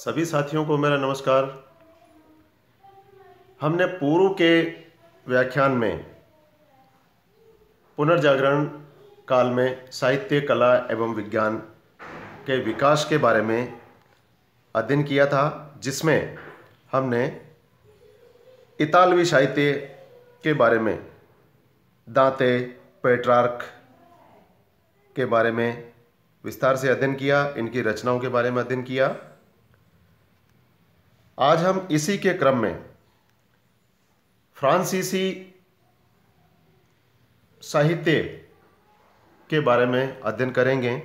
सभी साथियों को मेरा नमस्कार हमने पूर्व के व्याख्यान में पुनर्जागरण काल में साहित्य कला एवं विज्ञान के विकास के बारे में अध्ययन किया था जिसमें हमने इतालवी साहित्य के बारे में दांते पेट्रार्क के बारे में विस्तार से अध्ययन किया इनकी रचनाओं के बारे में अध्ययन किया आज हम इसी के क्रम में फ्रांसीसी साहित्य के बारे में अध्ययन करेंगे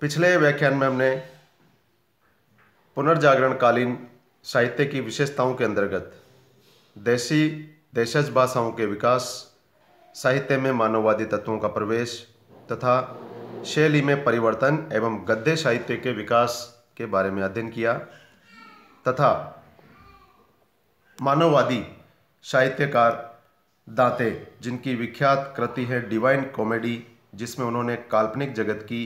पिछले व्याख्यान में हमने पुनर्जागरणकालीन साहित्य की विशेषताओं के अंतर्गत देशी देशज भाषाओं के विकास साहित्य में मानववादी तत्वों का प्रवेश तथा शैली में परिवर्तन एवं गद्य साहित्य के विकास के बारे में अध्ययन किया तथा मानववादी साहित्यकार दाते जिनकी विख्यात कृति है डिवाइन कॉमेडी जिसमें उन्होंने काल्पनिक जगत की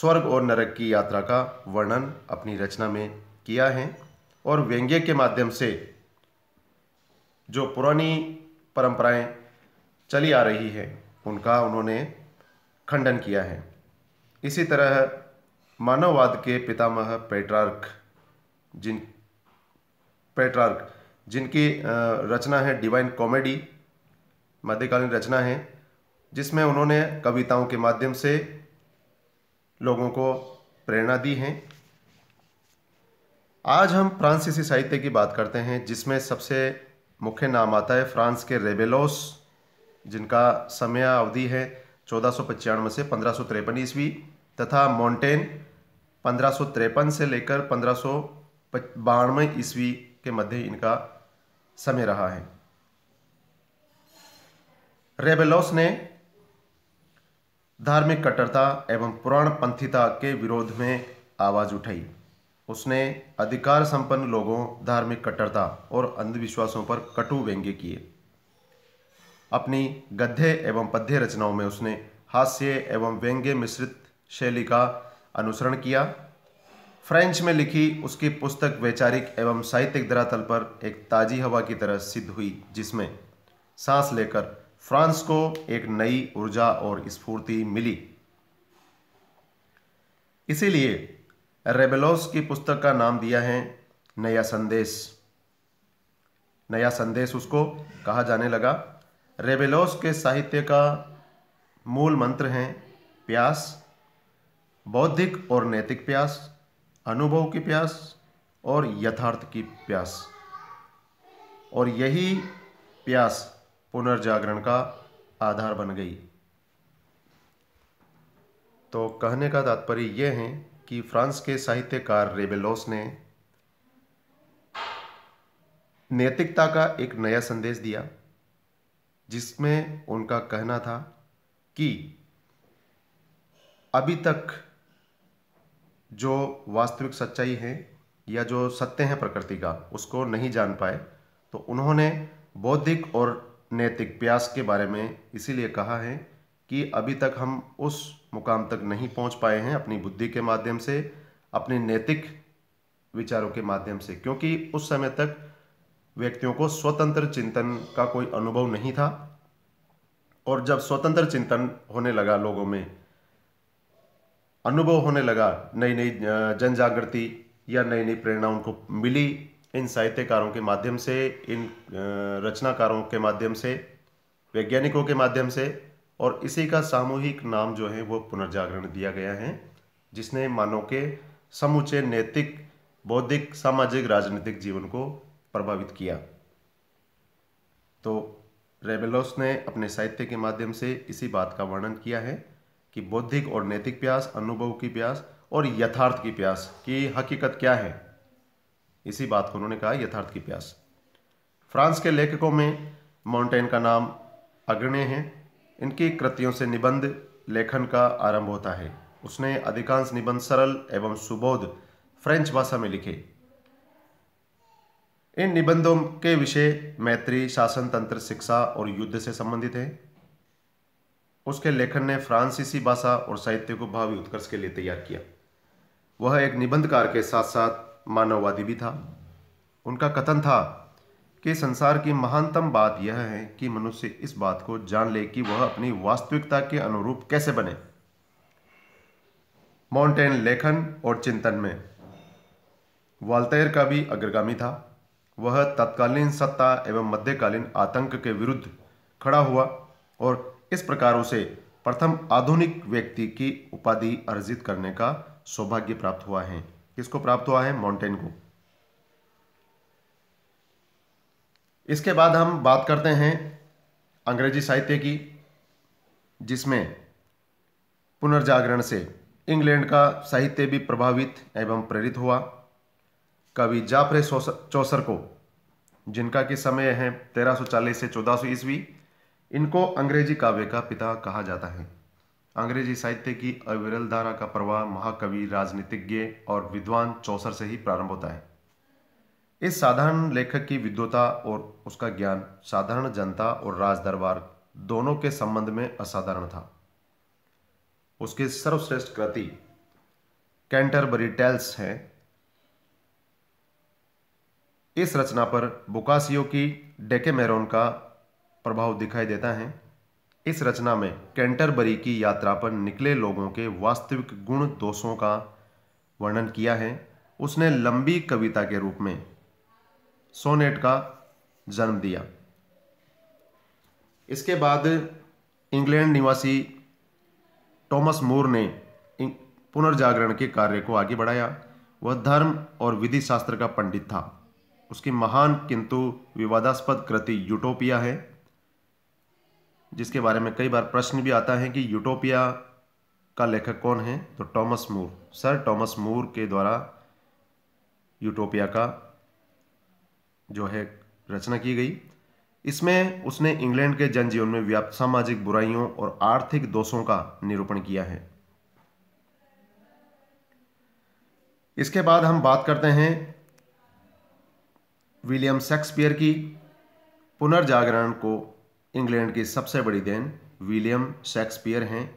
स्वर्ग और नरक की यात्रा का वर्णन अपनी रचना में किया है और व्यंग्य के माध्यम से जो पुरानी परंपराएं चली आ रही है उनका उन्होंने खंडन किया है इसी तरह मानववाद के पितामह पेट्रार्क जिन पेट्रार्क जिनकी रचना है डिवाइन कॉमेडी मध्यकालीन रचना है जिसमें उन्होंने कविताओं के माध्यम से लोगों को प्रेरणा दी है आज हम फ्रांसीसी साहित्य की बात करते हैं जिसमें सबसे मुख्य नाम आता है फ्रांस के रेबेलोस जिनका समय अवधि है चौदह से पंद्रह ईस्वी तथा मॉन्टेन पंद्रह से लेकर पंद्रह ईस्वी के मध्य इनका समय रहा है रेबेलोस ने धार्मिक कट्टरता एवं पुराण पंथिता के विरोध में आवाज उठाई उसने अधिकार संपन्न लोगों धार्मिक कट्टरता और अंधविश्वासों पर कटु व्यंग्य किए अपनी गद्य एवं पद्य रचनाओं में उसने हास्य एवं व्यंग्य मिश्रित शैली का अनुसरण किया फ्रेंच में लिखी उसकी पुस्तक वैचारिक एवं साहित्यिक धरातल पर एक ताजी हवा की तरह सिद्ध हुई जिसमें सांस लेकर फ्रांस को एक नई ऊर्जा और स्फूर्ति मिली इसीलिए रेबेलोस की पुस्तक का नाम दिया है नया संदेश नया संदेश उसको कहा जाने लगा रेबेलोस के साहित्य का मूल मंत्र है प्यास बौद्धिक और नैतिक प्यास अनुभव की प्यास और यथार्थ की प्यास और यही प्यास पुनर्जागरण का आधार बन गई तो कहने का तात्पर्य यह है कि फ्रांस के साहित्यकार रेबेलोस ने नैतिकता का एक नया संदेश दिया जिसमें उनका कहना था कि अभी तक जो वास्तविक सच्चाई है या जो सत्य है प्रकृति का उसको नहीं जान पाए तो उन्होंने बौद्धिक और नैतिक प्यास के बारे में इसीलिए कहा है कि अभी तक हम उस मुकाम तक नहीं पहुंच पाए हैं अपनी बुद्धि के माध्यम से अपने नैतिक विचारों के माध्यम से क्योंकि उस समय तक व्यक्तियों को स्वतंत्र चिंतन का कोई अनुभव नहीं था और जब स्वतंत्र चिंतन होने लगा लोगों में अनुभव होने लगा नई नई जन जागृति या नई नई प्रेरणा उनको मिली इन साहित्यकारों के माध्यम से इन रचनाकारों के माध्यम से वैज्ञानिकों के माध्यम से और इसी का सामूहिक नाम जो है वो पुनर्जागरण दिया गया है जिसने मानव के समूचे नैतिक बौद्धिक सामाजिक राजनीतिक जीवन को प्रभावित किया तो रेबेलोस ने अपने साहित्य के माध्यम से इसी बात का वर्णन किया है कि बौद्धिक और नैतिक प्यास अनुभव की प्यास और यथार्थ की प्यास कि हकीकत क्या है इसी बात को उन्होंने कहा यथार्थ की प्यास फ्रांस के लेखकों में माउंटेन का नाम अग्रण्य है इनकी कृतियों से निबंध लेखन का आरंभ होता है उसने अधिकांश निबंध सरल एवं सुबोध फ्रेंच भाषा में लिखे इन निबंधों के विषय मैत्री शासन तंत्र शिक्षा और युद्ध से संबंधित हैं उसके लेखन ने फ्रांसीसी भाषा और साहित्य को भावी उत्कर्ष के लिए तैयार किया वह एक निबंधकार के साथ साथ मानववादी भी था उनका कथन था कि संसार की महानतम बात यह है कि मनुष्य इस बात को जान ले कि वह अपनी वास्तविकता के अनुरूप कैसे बने माउंटेन लेखन और चिंतन में वाल्टेयर का भी अग्रगामी था वह तत्कालीन सत्ता एवं मध्यकालीन आतंक के विरुद्ध खड़ा हुआ और इस प्रकार उसे प्रथम आधुनिक व्यक्ति की उपाधि अर्जित करने का सौभाग्य प्राप्त हुआ है किसको प्राप्त हुआ है माउंटेन को इसके बाद हम बात करते हैं अंग्रेजी साहित्य की जिसमें पुनर्जागरण से इंग्लैंड का साहित्य भी प्रभावित एवं प्रेरित हुआ कवि जाफरे चौसर को जिनका कि समय है 1340 से 1400 ईस्वी इनको अंग्रेजी काव्य का पिता कहा जाता है अंग्रेजी साहित्य की अविरल धारा का प्रवाह महाकवि राजनीतिज्ञ और विद्वान चौसर से ही प्रारंभ होता है इस साधारण लेखक की विद्वता और उसका ज्ञान साधारण जनता और राजदरबार दोनों के संबंध में असाधारण था उसकी सर्वश्रेष्ठ कृति कैंटरबरी टेल्स है इस रचना पर बुकासियो की डेकेमेरोन का प्रभाव दिखाई देता है इस रचना में कैंटरबरी की यात्रा पर निकले लोगों के वास्तविक गुण दोषों का वर्णन किया है उसने लंबी कविता के रूप में सोनेट का जन्म दिया इसके बाद इंग्लैंड निवासी टॉमस मूर ने पुनर्जागरण के कार्य को आगे बढ़ाया वह धर्म और विधि शास्त्र का पंडित था उसकी महान किंतु विवादास्पद कृति यूटोपिया है जिसके बारे में कई बार प्रश्न भी आता है कि यूटोपिया का लेखक कौन है तो Thomas More sir Thomas More के द्वारा यूटोपिया का जो है रचना की गई इसमें उसने इंग्लैंड के जनजीवन में व्याप्त सामाजिक बुराइयों और आर्थिक दोषों का निरूपण किया है इसके बाद हम बात करते हैं विलियम शेक्सपियर की पुनर्जागरण को इंग्लैंड की सबसे बड़ी देन विलियम शेक्सपियर हैं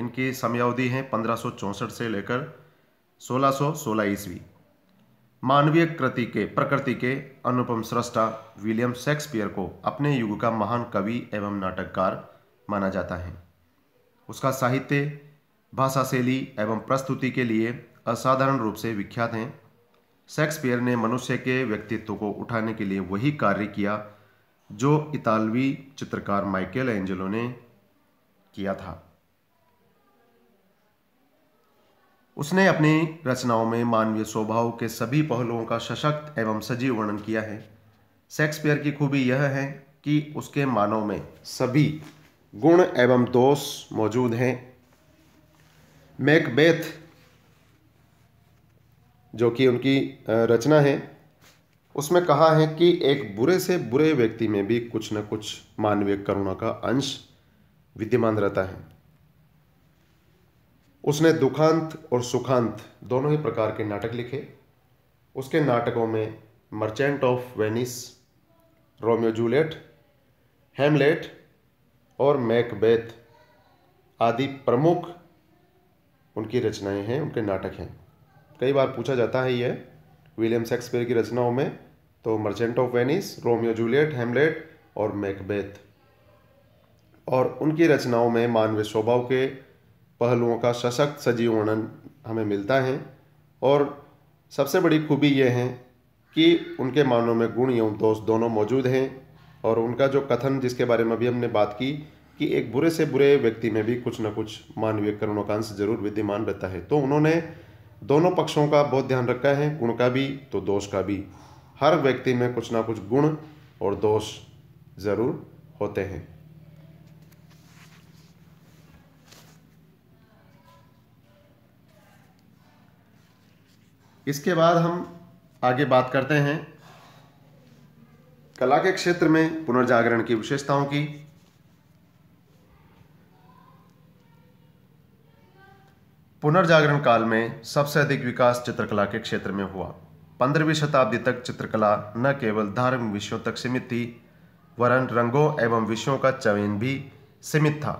इनकी समयावधि हैं पंद्रह से लेकर 1616 ईस्वी मानवीय कृति के प्रकृति के अनुपम सृष्टा विलियम शेक्सपियर को अपने युग का महान कवि एवं नाटककार माना जाता है उसका साहित्य भाषा शैली एवं प्रस्तुति के लिए असाधारण रूप से विख्यात हैं शेक्सपियर ने मनुष्य के व्यक्तित्व को उठाने के लिए वही कार्य किया जो इतालवी चित्रकार माइकल एंजेलो ने किया था उसने अपनी रचनाओं में मानवीय स्वभाव के सभी पहलुओं का सशक्त एवं सजीव वर्णन किया है शेक्सपियर की खूबी यह है कि उसके मानव में सभी गुण एवं दोष मौजूद हैं मैकबेथ जो कि उनकी रचना है उसमें कहा है कि एक बुरे से बुरे व्यक्ति में भी कुछ न कुछ मानवीय करुणा का अंश विद्यमान रहता है उसने दुखांत और सुखांत दोनों ही प्रकार के नाटक लिखे उसके नाटकों में Merchant of Venice Romeo Juliet Hamlet और मैकबेथ आदि प्रमुख उनकी रचनाएं हैं उनके नाटक हैं कई बार पूछा जाता है यह विलियम शेक्सपियर की रचनाओं में तो Merchant of Venice Romeo Juliet Hamlet और मैकबेथ और उनकी रचनाओं में मानवीय स्वभाव के पहलुओं का सशक्त सजीव वर्णन हमें मिलता है और सबसे बड़ी खूबी यह है कि उनके मानव में गुण एवं दोष दोनों मौजूद हैं और उनका जो कथन जिसके बारे में भी हमने बात की कि एक बुरे से बुरे व्यक्ति में भी कुछ ना कुछ मानवीय करुणों का अंश जरूर विद्यमान रहता है तो उन्होंने दोनों पक्षों का बहुत ध्यान रखा है गुण का भी तो दोष का भी हर व्यक्ति में कुछ ना कुछ गुण और दोष ज़रूर होते हैं इसके बाद हम आगे बात करते हैं कला के क्षेत्र में पुनर्जागरण की विशेषताओं की पुनर्जागरण काल में सबसे अधिक विकास चित्रकला के क्षेत्र में हुआ पंद्रहवीं शताब्दी तक चित्रकला न केवल धार्मिक विषयों तक सीमित थी वरन रंगों एवं विषयों का चयन भी सीमित था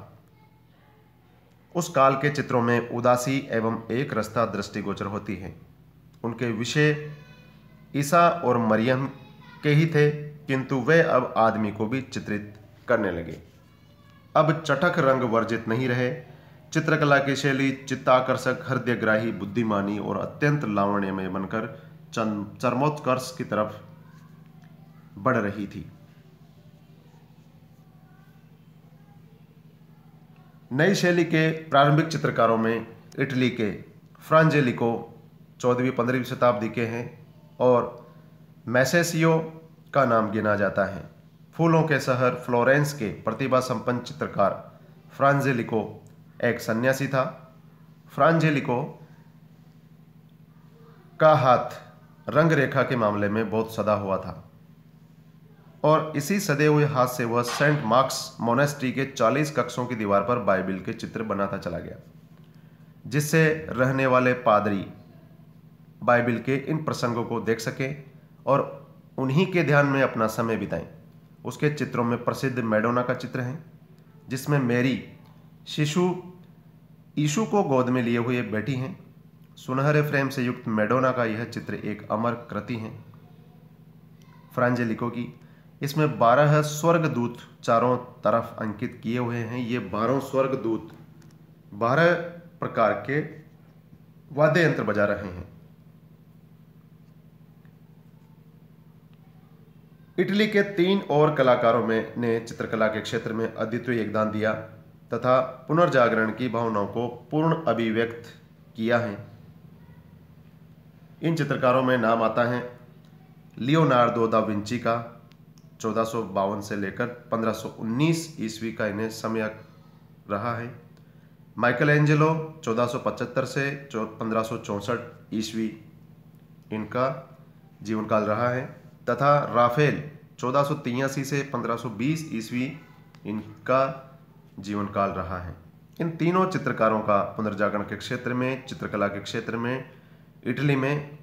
उस काल के चित्रों में उदासी एवं एक रस्ता दृष्टिगोचर होती है उनके विषय ईसा और मरियम के ही थे किंतु वे अब आदमी को भी चित्रित करने लगे अब चटक रंग वर्जित नहीं रहे चित्रकला की शैली चित्ताकर्षक हृदयग्राही बुद्धिमानी और अत्यंत लावण्यमय बनकर चरमोत्कर्ष की तरफ बढ़ रही थी नई शैली के प्रारंभिक चित्रकारों में इटली के फ्रांजेलिको चौदहवीं पंद्रहवीं शताब्दी के हैं और मैसेसियो का नाम गिना जाता है फूलों के शहर फ्लोरेंस के प्रतिभा संपन्न चित्रकार फ्रांजेलिको एक सन्यासी था फ्रांजेलिको का हाथ रंग रेखा के मामले में बहुत सदा हुआ था और इसी सदे हुए हाथ से वह सेंट मार्क्स मोनेस्ट्री के 40 कक्षों की दीवार पर बाइबिल के चित्र बनाता चला गया जिससे रहने वाले पादरी बाइबिल के इन प्रसंगों को देख सकें और उन्हीं के ध्यान में अपना समय बिताएं उसके चित्रों में प्रसिद्ध मैडोना का चित्र है जिसमें मेरी शिशु ईशु को गोद में लिए हुए बैठी हैं सुनहरे फ्रेम से युक्त मेडोना का यह चित्र एक अमर कृति है फ्रांजेलिको की इसमें बारह स्वर्गदूत चारों तरफ अंकित किए हुए हैं ये बारह स्वर्गदूत बारह प्रकार के वाद्य यंत्र बजा रहे हैं इटली के तीन और कलाकारों में ने चित्रकला के क्षेत्र में अद्वितीय योगदान दिया तथा पुनर्जागरण की भावनाओं को पूर्ण अभिव्यक्त किया है इन चित्रकारों में नाम आता है लियोनार्डो दा विंची का चौदह से लेकर 1519 ईस्वी का इन्हें समय रहा है माइकल एंजेलो चौदह से पंद्रह ईस्वी इनका जीवन काल रहा है तथा राफेल चौदह से 1520 ईस्वी इनका जीवन काल रहा है इन तीनों चित्रकारों का पुनर्जागरण के क्षेत्र में चित्रकला के क्षेत्र में इटली में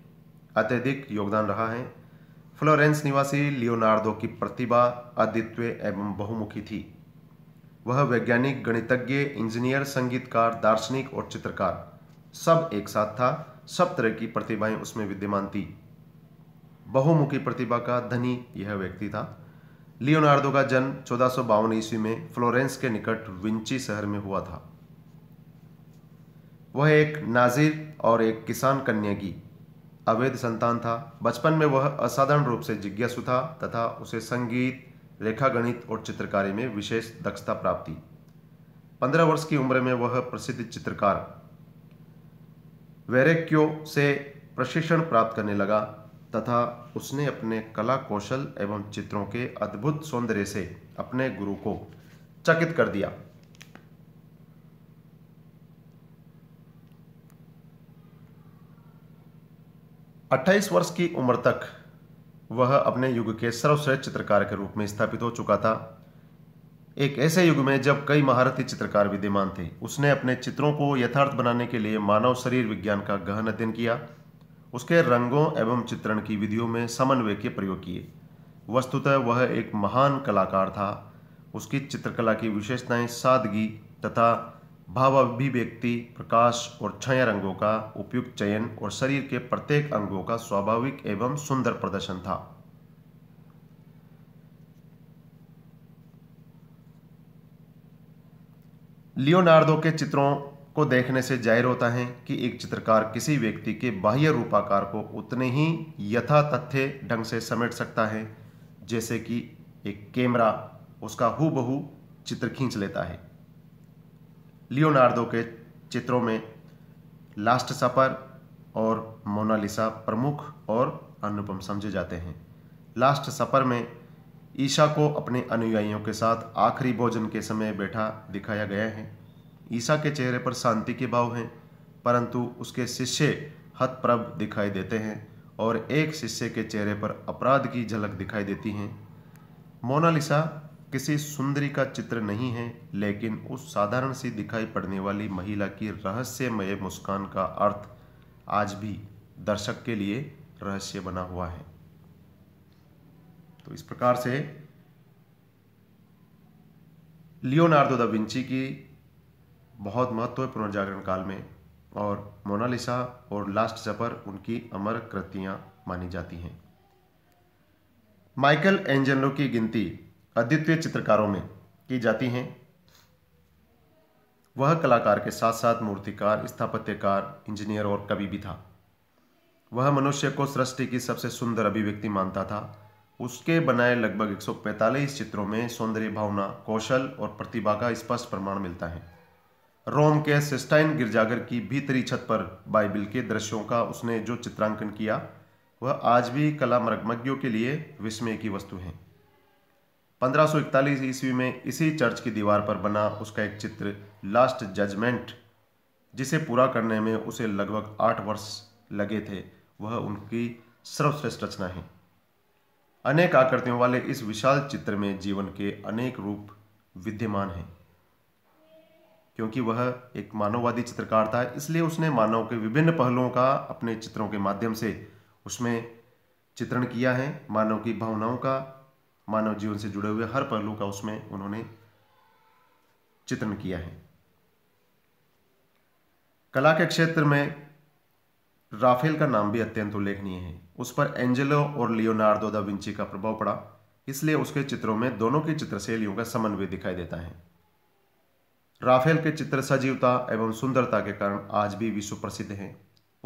अत्यधिक योगदान रहा है फ्लोरेंस निवासी लियोनार्डो की प्रतिभा अद्वित्व एवं बहुमुखी थी वह वैज्ञानिक गणितज्ञ इंजीनियर संगीतकार दार्शनिक और चित्रकार सब एक साथ था सब तरह की प्रतिभाएं उसमें विद्यमान थी बहुमुखी प्रतिभा का धनी यह व्यक्ति था लियोनार्डो का जन्म चौदह ईस्वी में फ्लोरेंस के निकट विंची शहर में हुआ था वह एक नाजिर और एक किसान कन्या की अवैध संतान था बचपन में वह असाधारण रूप से जिज्ञासु था तथा उसे संगीत रेखा गणित और चित्रकारी में विशेष दक्षता प्राप्त थी पंद्रह वर्ष की उम्र में वह प्रसिद्ध चित्रकार वेरेक्यो से प्रशिक्षण प्राप्त करने लगा तथा उसने अपने कला कौशल एवं चित्रों के अद्भुत सौंदर्य से अपने गुरु को चकित कर दिया 28 वर्ष की उम्र तक वह अपने युग के सर्वश्रेष्ठ चित्रकार के रूप में स्थापित हो चुका था एक ऐसे युग में जब कई महारथी चित्रकार विद्यमान थे उसने अपने चित्रों को यथार्थ बनाने के लिए मानव शरीर विज्ञान का गहन अध्ययन किया उसके रंगों एवं चित्रण की विधियों में समन्वय के प्रयोग किए वस्तुतः वह एक महान कलाकार था उसकी चित्रकला की विशेषताएं सादगी तथा अभिव्यक्ति प्रकाश और क्षय रंगों का उपयुक्त चयन और शरीर के प्रत्येक अंगों का स्वाभाविक एवं सुंदर प्रदर्शन था लियोनार्डो के चित्रों को देखने से जाहिर होता है कि एक चित्रकार किसी व्यक्ति के बाह्य रूपाकार को उतने ही यथा तथ्य ढंग से समेट सकता है जैसे कि एक कैमरा उसका हु चित्र खींच लेता है लियोनार्डो के चित्रों में लास्ट सपर और मोनालिसा प्रमुख और अनुपम समझे जाते हैं लास्ट सपर में ईशा को अपने अनुयायियों के साथ आखिरी भोजन के समय बैठा दिखाया गया है ईशा के चेहरे पर शांति के भाव हैं परंतु उसके शिष्य हतप्रभ दिखाई देते हैं और एक शिष्य के चेहरे पर अपराध की झलक दिखाई देती हैं मोनालिसा किसी सुंदरी का चित्र नहीं है लेकिन उस साधारण सी दिखाई पड़ने वाली महिला की रहस्यमय मुस्कान का अर्थ आज भी दर्शक के लिए रहस्य बना हुआ है तो इस प्रकार से लियोनार्डो दा विंची की बहुत महत्व है पुनर्जागरण काल में और मोनालिसा और लास्ट जफर उनकी अमर कृतियां मानी जाती हैं माइकल एंजेलो की गिनती अद्वितीय चित्रकारों में की जाती हैं वह कलाकार के साथ साथ मूर्तिकार स्थापत्यकार इंजीनियर और कवि भी था वह मनुष्य को सृष्टि की सबसे सुंदर अभिव्यक्ति मानता था उसके बनाए लगभग 145 चित्रों में सौंदर्य भावना कौशल और प्रतिभा का स्पष्ट प्रमाण मिलता है रोम के सिस्टाइन गिरजागर की भीतरी छत पर बाइबिल के दृश्यों का उसने जो चित्रांकन किया वह आज भी कला मरगमज्ञों के लिए विस्मय की वस्तु है 1541 ईस्वी में इसी चर्च की दीवार पर बना उसका एक चित्र लास्ट जजमेंट जिसे पूरा करने में उसे लगभग आठ वर्ष लगे थे वह उनकी सर्वश्रेष्ठ रचना है अनेक आकृतियों वाले इस विशाल चित्र में जीवन के अनेक रूप विद्यमान हैं क्योंकि वह एक मानववादी चित्रकार था इसलिए उसने मानव के विभिन्न पहलुओं का अपने चित्रों के माध्यम से उसमें चित्रण किया है मानव की भावनाओं का मानव जीवन से जुड़े हुए हर पहलू का उसमें उन्होंने चित्रण किया है कला के क्षेत्र में राफेल का नाम भी अत्यंत उल्लेखनीय है उस पर एंजेलो और लियोनार्डो दा विंची का प्रभाव पड़ा इसलिए उसके चित्रों में दोनों की चित्रशैलियों का समन्वय दिखाई देता है राफेल के चित्र सजीवता एवं सुंदरता के कारण आज भी विश्व प्रसिद्ध हैं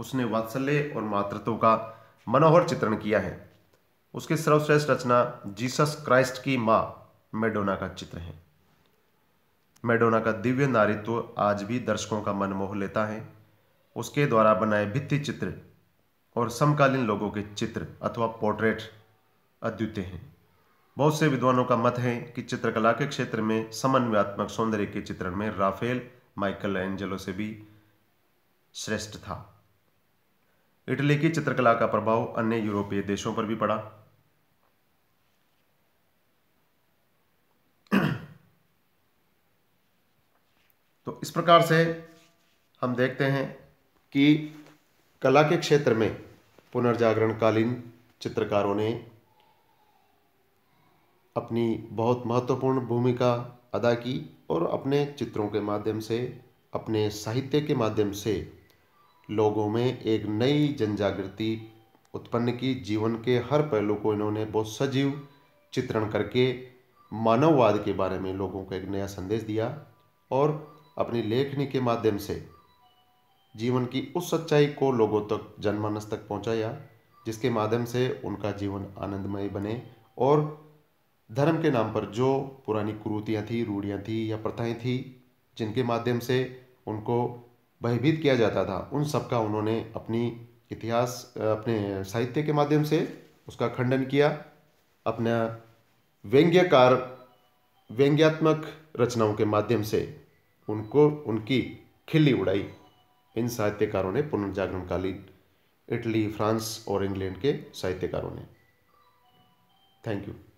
उसने वात्सल्य और मातृत्व का मनोहर चित्रण किया है उसकी सर्वश्रेष्ठ रचना जीसस क्राइस्ट की माँ मेडोना का चित्र है मेडोना का दिव्य नारित्व आज भी दर्शकों का मन मोह लेता है उसके द्वारा बनाए भित्ति चित्र और समकालीन लोगों के चित्र अथवा पोर्ट्रेट अद्वितीय हैं बहुत से विद्वानों का मत है कि चित्रकला के क्षेत्र में समन्वयात्मक सौंदर्य के चित्रण में राफेल माइकल एंजेलो से भी श्रेष्ठ था इटली की चित्रकला का प्रभाव अन्य यूरोपीय देशों पर भी पड़ा तो इस प्रकार से हम देखते हैं कि कला के क्षेत्र में पुनर्जागरणकालीन चित्रकारों ने अपनी बहुत महत्वपूर्ण भूमिका अदा की और अपने चित्रों के माध्यम से अपने साहित्य के माध्यम से लोगों में एक नई जनजागृति उत्पन्न की जीवन के हर पहलू को इन्होंने बहुत सजीव चित्रण करके मानववाद के बारे में लोगों को एक नया संदेश दिया और अपनी लेखनी के माध्यम से जीवन की उस सच्चाई को लोगों तक जनमानस तक पहुंचाया जिसके माध्यम से उनका जीवन आनंदमय बने और धर्म के नाम पर जो पुरानी कुरूतियाँ थी रूढ़ियाँ थी या प्रथाएं थी जिनके माध्यम से उनको भयभीत किया जाता था उन सब का उन्होंने अपनी इतिहास अपने साहित्य के माध्यम से उसका खंडन किया अपना व्यंग्यकार व्यंग्यात्मक रचनाओं के माध्यम से उनको उनकी खिल्ली उड़ाई इन साहित्यकारों ने पुनर्जागरणकालीन इटली फ्रांस और इंग्लैंड के साहित्यकारों ने थैंक यू